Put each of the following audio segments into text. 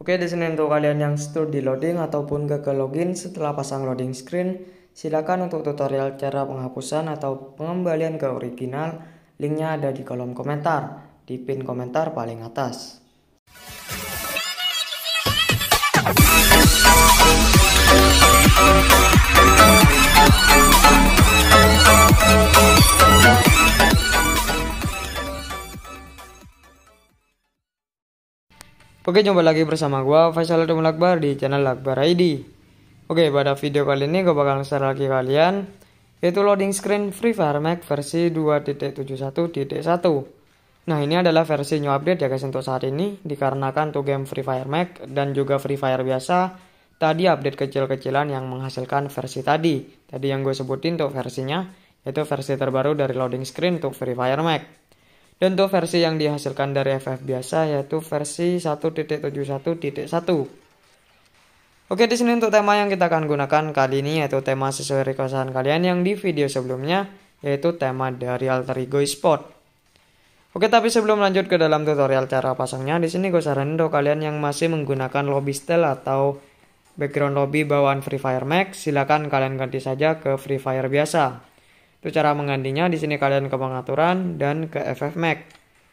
Oke, di sini untuk kalian yang stuck di loading ataupun gagal login setelah pasang loading screen, silakan untuk tutorial cara penghapusan atau pengembalian ke original, linknya ada di kolom komentar, di pin komentar paling atas. Oke jumpa lagi bersama gue Faisal Adamul Akbar di channel Akbar ID Oke pada video kali ini gue bakal share lagi kalian Yaitu loading screen Free Fire Mac versi 2.71.1 Nah ini adalah versi new update ya guys untuk saat ini Dikarenakan tuh game Free Fire Mac dan juga Free Fire biasa Tadi update kecil-kecilan yang menghasilkan versi tadi Tadi yang gue sebutin tuh versinya Yaitu versi terbaru dari loading screen untuk Free Fire Mac. Dan untuk versi yang dihasilkan dari FF biasa yaitu versi 1.71.1. Oke, di sini untuk tema yang kita akan gunakan kali ini yaitu tema sesuai requestan kalian yang di video sebelumnya yaitu tema dari alter ego Sport. Oke, tapi sebelum lanjut ke dalam tutorial cara pasangnya, di sini gue saranin untuk kalian yang masih menggunakan lobby style atau background lobby bawaan Free Fire Max, silakan kalian ganti saja ke Free Fire biasa. Itu cara menggantinya. Di sini kalian ke pengaturan dan ke ff mac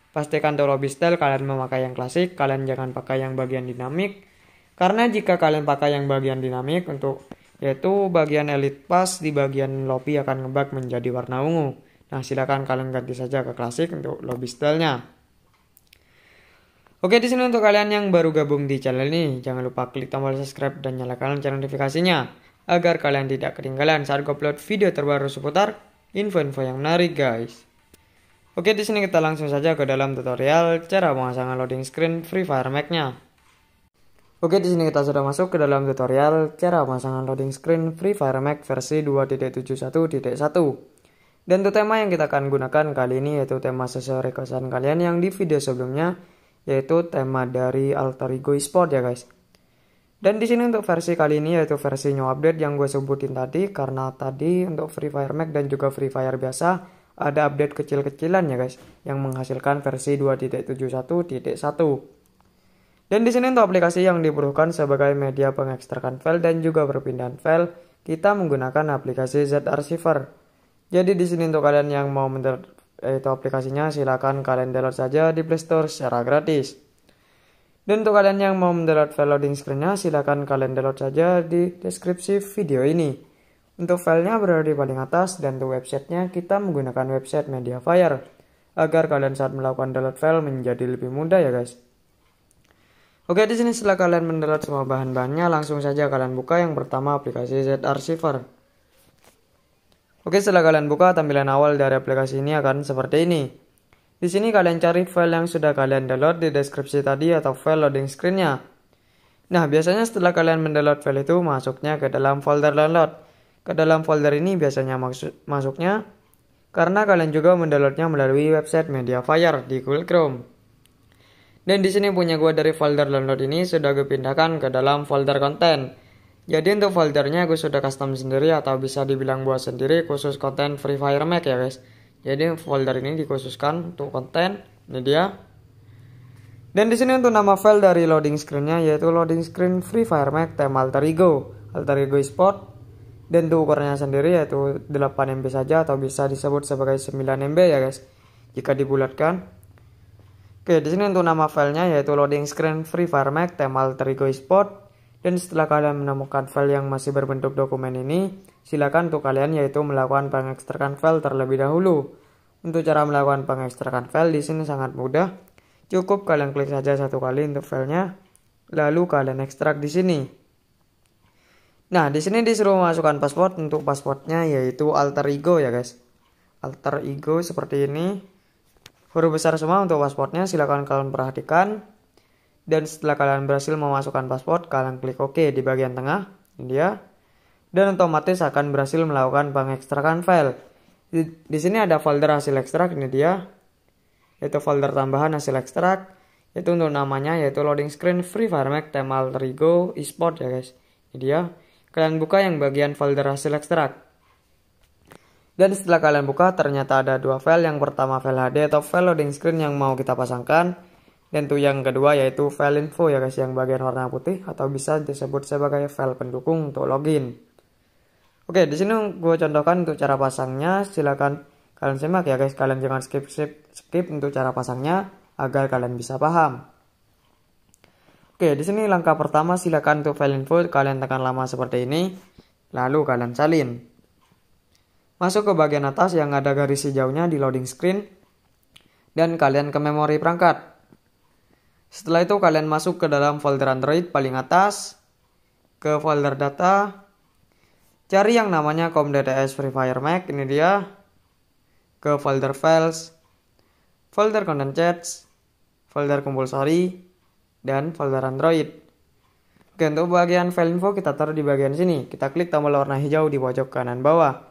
Pastikan untuk lobby kalian memakai yang klasik, kalian jangan pakai yang bagian dinamik. Karena jika kalian pakai yang bagian dinamik untuk yaitu bagian elite pass di bagian lobby akan ngebug menjadi warna ungu. Nah, silakan kalian ganti saja ke klasik untuk lobby stylenya. Oke, di sini untuk kalian yang baru gabung di channel ini, jangan lupa klik tombol subscribe dan nyalakan lonceng notifikasinya agar kalian tidak ketinggalan saat upload video terbaru seputar info-info yang menarik guys. Oke, di sini kita langsung saja ke dalam tutorial cara pemasangan loading screen Free Fire Mac-nya. Oke, di sini kita sudah masuk ke dalam tutorial cara pemasangan loading screen Free Fire Mac versi 2.71.1. Dan untuk tema yang kita akan gunakan kali ini yaitu tema sesuai requestan kalian yang di video sebelumnya yaitu tema dari Alter Ego ya guys. Dan di sini untuk versi kali ini yaitu versi new update yang gue sebutin tadi karena tadi untuk Free Fire Mac dan juga Free Fire biasa ada update kecil-kecilan ya guys yang menghasilkan versi 2.71.1. Dan di sini untuk aplikasi yang diperlukan sebagai media pengekstrakan file dan juga perpindahan file, kita menggunakan aplikasi Z-Archiver. Jadi di sini untuk kalian yang mau mendownload eh, itu aplikasinya, silakan kalian download saja di Play Store secara gratis. Dan untuk kalian yang mau mendownload file loading screen-nya, silahkan kalian download saja di deskripsi video ini. Untuk filenya berada di paling atas dan untuk websitenya kita menggunakan website Mediafire agar kalian saat melakukan download file menjadi lebih mudah ya guys. Oke di sini setelah kalian mendownload semua bahan-bahannya langsung saja kalian buka yang pertama aplikasi ZArchiver. Oke setelah kalian buka tampilan awal dari aplikasi ini akan seperti ini. Di sini kalian cari file yang sudah kalian download di deskripsi tadi atau file loading screennya. Nah, biasanya setelah kalian mendownload file itu masuknya ke dalam folder download. Ke dalam folder ini biasanya maksud, masuknya karena kalian juga mendownloadnya melalui website Mediafire di Google Chrome. Dan di sini punya gua dari folder download ini sudah gue pindahkan ke dalam folder konten. Jadi untuk foldernya gue sudah custom sendiri atau bisa dibilang buat sendiri khusus konten Free Fire Mac ya guys jadi folder ini dikhususkan untuk konten ini dia dan di sini untuk nama file dari loading screennya yaitu loading screen Free Fire Max tema alter ego alter ego sport dan untuk ukurannya sendiri yaitu 8 MB saja atau bisa disebut sebagai 9 MB ya guys jika dibulatkan oke di sini untuk nama filenya yaitu loading screen Free Fire Max tema alter ego sport dan setelah kalian menemukan file yang masih berbentuk dokumen ini, silakan untuk kalian yaitu melakukan pengekstrakan file terlebih dahulu. Untuk cara melakukan pengekstrakan file di sini sangat mudah. Cukup kalian klik saja satu kali untuk filenya, lalu kalian ekstrak di sini. Nah, di sini disuruh masukkan password untuk passwordnya yaitu alter ego ya guys. Alter ego seperti ini. Huruf besar semua untuk passwordnya silahkan kalian perhatikan. Dan setelah kalian berhasil memasukkan password, kalian klik OK di bagian tengah. Ini dia. Dan otomatis akan berhasil melakukan pengekstrakan file. Di, di sini ada folder hasil ekstrak ini dia. Yaitu folder tambahan hasil ekstrak. Itu untuk namanya yaitu loading screen free fire mac temal rigo esport ya guys. Ini dia. Kalian buka yang bagian folder hasil ekstrak. Dan setelah kalian buka ternyata ada dua file. Yang pertama file HD atau file loading screen yang mau kita pasangkan. Dan tuh yang kedua yaitu file info ya guys yang bagian warna putih atau bisa disebut sebagai file pendukung untuk login. Oke, di sini gue contohkan untuk cara pasangnya. Silakan kalian simak ya guys. Kalian jangan skip skip skip untuk cara pasangnya agar kalian bisa paham. Oke, di sini langkah pertama silakan untuk file info kalian tekan lama seperti ini, lalu kalian salin. Masuk ke bagian atas yang ada garis hijaunya di loading screen dan kalian ke memori perangkat. Setelah itu kalian masuk ke dalam folder Android paling atas ke folder data cari yang namanya com dts free fire mac ini dia ke folder files folder content chats folder kumpul sari dan folder android Oke, untuk bagian file info kita taruh di bagian sini. Kita klik tombol warna hijau di pojok kanan bawah.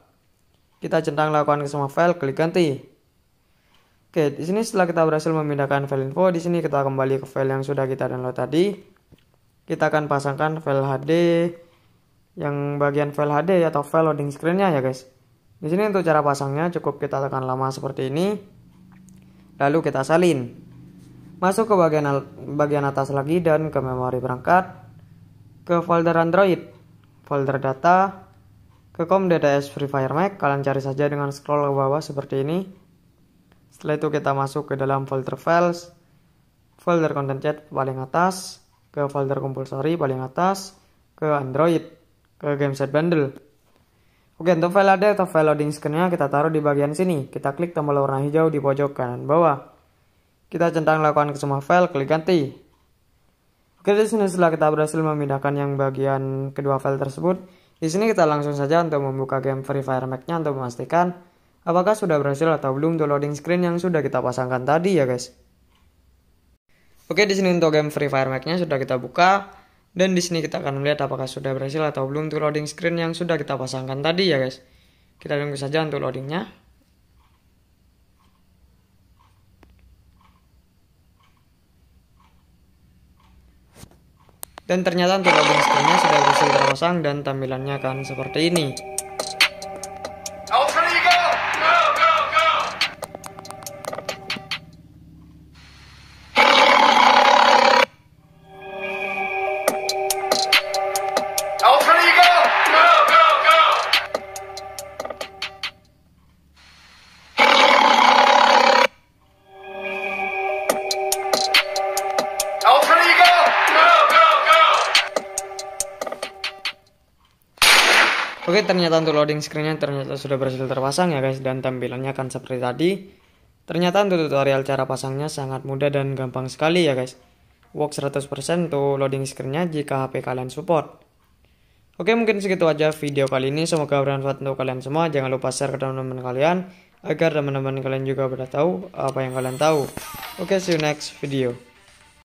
Kita centang lakukan ke semua file, klik ganti. Oke, di sini setelah kita berhasil memindahkan file info, di sini kita kembali ke file yang sudah kita download tadi. Kita akan pasangkan file HD yang bagian file HD atau file loading screen-nya ya guys. Di sini untuk cara pasangnya cukup kita tekan lama seperti ini. Lalu kita salin. Masuk ke bagian bagian atas lagi dan ke memori perangkat, ke folder Android, folder data, ke com DDS Free Fire Mac, kalian cari saja dengan scroll ke bawah seperti ini. Setelah itu kita masuk ke dalam folder files, folder content chat paling atas, ke folder compulsory paling atas, ke Android ke gameset bundle. Oke, untuk file ada atau file loading screen-nya kita taruh di bagian sini. Kita klik tombol warna hijau di pojok kanan bawah. Kita centang lakukan ke semua file, klik ganti. Oke, di sini setelah kita berhasil memindahkan yang bagian kedua file tersebut, di sini kita langsung saja untuk membuka game Free Fire mac nya untuk memastikan apakah sudah berhasil atau belum untuk loading screen yang sudah kita pasangkan tadi ya guys. Oke, di sini untuk game Free Fire mac nya sudah kita buka. Dan di sini kita akan melihat apakah sudah berhasil atau belum untuk loading screen yang sudah kita pasangkan tadi ya guys. Kita tunggu saja untuk loadingnya. Dan ternyata untuk loading screennya sudah berhasil terpasang dan tampilannya akan seperti ini. Oke ternyata untuk loading screennya ternyata sudah berhasil terpasang ya guys dan tampilannya akan seperti tadi. Ternyata untuk tutorial cara pasangnya sangat mudah dan gampang sekali ya guys. Work 100% untuk loading screennya jika HP kalian support. Oke mungkin segitu aja video kali ini semoga bermanfaat untuk kalian semua. Jangan lupa share ke teman-teman kalian agar teman-teman kalian juga pada tahu apa yang kalian tahu. Oke see you next video.